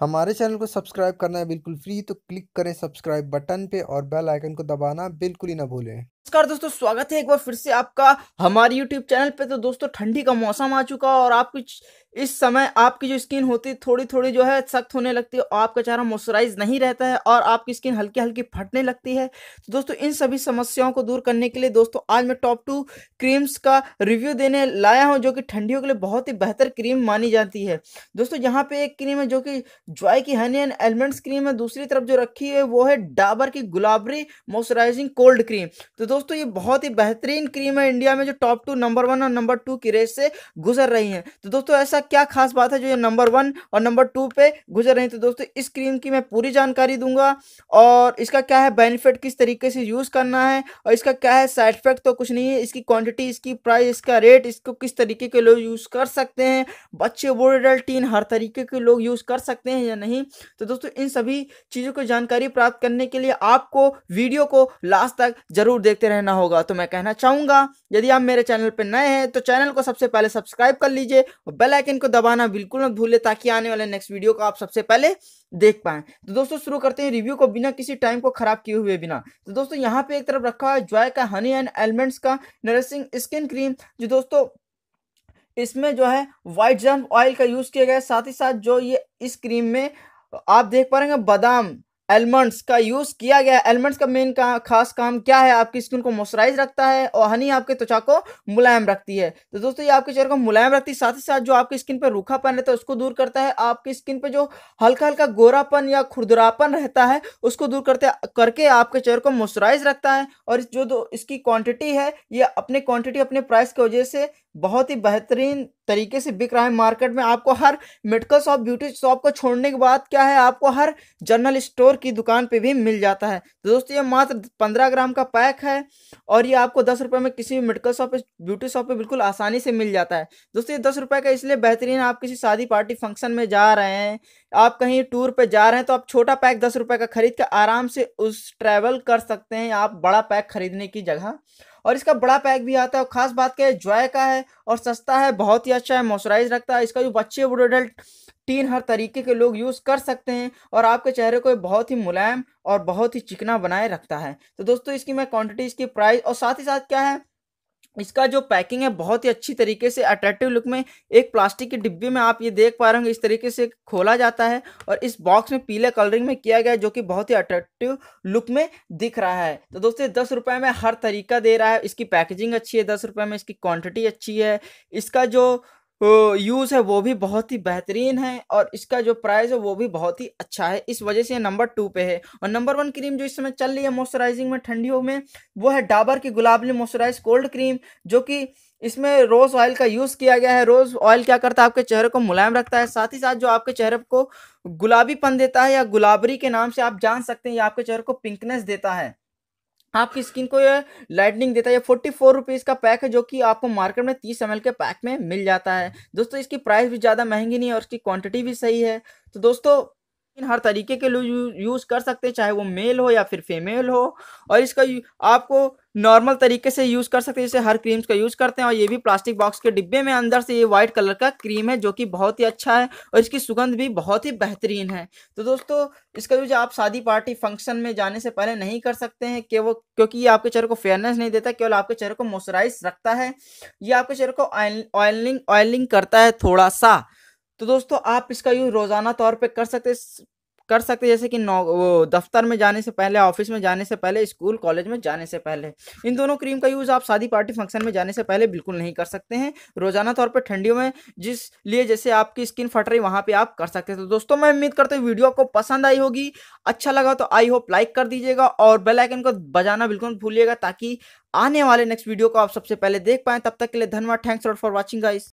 हमारे चैनल को सब्सक्राइब करना है बिल्कुल फ्री तो क्लिक करें सब्सक्राइब बटन पे और बेल आइकन को दबाना बिल्कुल ही ना भूलें नमस्कार दोस्तों स्वागत है एक बार फिर से आपका हमारे YouTube चैनल पे तो दोस्तों ठंडी का मौसम आ चुका और आप कुछ इस समय आपकी जो स्किन होती है थोड़ी थोड़ी जो है सख्त होने लगती है और आपका चेहरा मॉइस्चराइज नहीं रहता है और आपकी स्किन हल्की हल्की फटने लगती है तो दोस्तों इन सभी समस्याओं को दूर करने के लिए दोस्तों आज मैं टॉप टू क्रीम्स का रिव्यू देने लाया हूँ जो कि ठंडियों के लिए बहुत ही बेहतर क्रीम मानी जाती है दोस्तों यहाँ पे एक क्रीम है जो कि ज्वाई की हनी एंड एलमंड्स क्रीम है दूसरी तरफ जो रखी है वो है डाबर की गुलाबरी मॉइस्चराइजिंग कोल्ड क्रीम तो दोस्तों ये बहुत ही बेहतरीन क्रीम है इंडिया में जो टॉप टू नंबर वन और नंबर टू की रेस से गुजर रही है तो दोस्तों ऐसा क्या खास बात है जो ये नंबर वन और नंबर टू पे गुजर रही है तो दोस्तों इस क्रीम की मैं पूरी जानकारी दूंगा और इसका क्या है बेनिफिट किस तरीके से यूज़ करना है और इसका क्या है साइड इफेक्ट तो कुछ नहीं है इसकी क्वान्टिटी इसकी प्राइस इसका रेट इसको किस तरीके के लोग यूज़ कर सकते हैं बच्चे बूढ़े टीन हर तरीके के लोग यूज़ कर सकते हैं या नहीं तो दोस्तों इन सभी चीज़ों को जानकारी प्राप्त करने के लिए आपको वीडियो को लास्ट तक जरूर देख देखते रहना होगा तो मैं कहना चाहूंगा यदि आप मेरे चैनल पर नए हैं तो चैनल को सबसे पहले सब्सक्राइब कर लीजिए और बेल आइकन को दबाना बिल्कुल मत भूलें ताकि आने वाले नेक्स्ट वीडियो को आप सबसे पहले देख पाएँ तो दोस्तों शुरू करते हैं रिव्यू को बिना किसी टाइम को ख़राब किए हुए बिना तो दोस्तों यहाँ पे एक तरफ रखा है जॉय का हनी एंड एलिमेंट्स का नरिशिंग स्किन क्रीम जो दोस्तों इसमें जो है वाइट जम्प ऑयल का यूज़ किया गया साथ ही साथ जो ये इस क्रीम में आप देख पा रहे हैं बादाम एलमंड्स का यूज़ किया गया है एलमंड्स का मेन का खास काम क्या है आपकी स्किन को मॉइस्चराइज रखता है और हनी आपके त्वचा को मुलायम रखती है तो दोस्तों ये आपके चेहरे को मुलायम रखती है साथ ही साथ जो आपकी स्किन पर रूखापन रहता है उसको दूर करता है आपकी स्किन पर जो हल्का हल्का गोरापन या खुरदरापन रहता है उसको दूर करते करके आपके चेहरे को मॉइस्चराइज रखता है और जो दो इसकी क्वान्टिटी है ये अपने क्वान्टिटी अपने प्राइस की वजह से बहुत ही बेहतरीन तरीके से बिक रहा है मार्केट में आपको हर मेडिकल शॉप ब्यूटी शॉप को छोड़ने के बाद क्या है आपको हर जनरल स्टोर की दुकान पे भी मिल जाता है तो दोस्तों ये मात्र पंद्रह ग्राम का पैक है और ये आपको दस रुपये में किसी भी मेडिकल शॉप ब्यूटी शॉप पे बिल्कुल आसानी से मिल जाता है दोस्तों ये दस रुपये का इसलिए बेहतरीन आप किसी शादी पार्टी फंक्शन में जा रहे हैं आप कहीं टूर पर जा रहे हैं तो आप छोटा पैक दस का खरीद कर आराम से उस ट्रैवल कर सकते हैं आप बड़ा पैक खरीदने की जगह और इसका बड़ा पैक भी आता है और खास बात क्या है जॉय का है और सस्ता है बहुत ही अच्छा है मॉइस्चराइज रखता है इसका जो बच्चे बूढ़े अडल्ट टीन हर तरीके के लोग यूज़ कर सकते हैं और आपके चेहरे को बहुत ही मुलायम और बहुत ही चिकना बनाए रखता है तो दोस्तों इसकी मैं क्वान्टिटी इसकी प्राइस और साथ ही साथ क्या है इसका जो पैकिंग है बहुत ही अच्छी तरीके से अट्रैक्टिव लुक में एक प्लास्टिक के डिब्बे में आप ये देख पा रहे होंगे इस तरीके से खोला जाता है और इस बॉक्स में पीले कलरिंग में किया गया है जो कि बहुत ही अट्रैक्टिव लुक में दिख रहा है तो दोस्तों दस रुपये में हर तरीका दे रहा है इसकी पैकेजिंग अच्छी है दस रुपये में इसकी क्वान्टिटी अच्छी है इसका जो यूज़ है वो भी बहुत ही बेहतरीन है और इसका जो प्राइस है वो भी बहुत ही अच्छा है इस वजह से ये नंबर टू पे है और नंबर वन क्रीम जो इस समय चल रही है मॉइस्चराइजिंग में ठंडियों में वो है डाबर की गुलाबली मॉइस्चराइज कोल्ड क्रीम जो कि इसमें रोज़ ऑयल का यूज़ किया गया है रोज़ ऑयल क्या करता है आपके चेहरे को मुलायम रखता है साथ ही साथ जो आपके चेहरे को गुलाबीपन देता है या गुलाबरी के नाम से आप जान सकते हैं या आपके चेहरे को पिंकनेस देता है आपकी स्किन को ये लाइटनिंग देता है फोर्टी फोर रुपीज़ का पैक है जो कि आपको मार्केट में तीस एम के पैक में मिल जाता है दोस्तों इसकी प्राइस भी ज़्यादा महंगी नहीं है और इसकी क्वांटिटी भी सही है तो दोस्तों हर तरीके के लोग यूज़ कर सकते हैं चाहे वो मेल हो या फिर फीमेल हो और इसका आपको नॉर्मल तरीके से यूज़ कर सकते हैं जैसे हर क्रीम्स का यूज़ करते हैं और ये भी प्लास्टिक बॉक्स के डिब्बे में अंदर से ये वाइट कलर का क्रीम है जो कि बहुत ही अच्छा है और इसकी सुगंध भी बहुत ही बेहतरीन है तो दोस्तों इसका यूज आप शादी पार्टी फंक्शन में जाने से पहले नहीं कर सकते हैं कि वो क्योंकि ये आपके चेहरे को फेयरनेस नहीं देता केवल आपके चेहरे को मॉइस्चराइज रखता है ये आपके चेहरे को ऑयलिंग ऑयलिंग करता है थोड़ा सा तो दोस्तों आप इसका यूज़ रोज़ाना तौर पे कर सकते हैं कर सकते जैसे कि नौ वो दफ्तर में जाने से पहले ऑफिस में जाने से पहले स्कूल कॉलेज में जाने से पहले इन दोनों क्रीम का यूज़ आप शादी पार्टी फंक्शन में जाने से पहले बिल्कुल नहीं कर सकते हैं रोजाना तौर पर ठंडियों में जिस लिए जैसे आपकी स्किन फट रही वहाँ पर आप कर सकते हैं तो दोस्तों मैं उम्मीद करते हुए वीडियो आपको पसंद आई होगी अच्छा लगा तो आई होप लाइक कर दीजिएगा और बेलाइकन को बजाना बिल्कुल भूलिएगा ताकि आने वाले नेक्स्ट वीडियो को आप सबसे पहले देख पाएं तब तक के लिए धन्यवाद थैंक्स फॉर वॉचिंग गाइस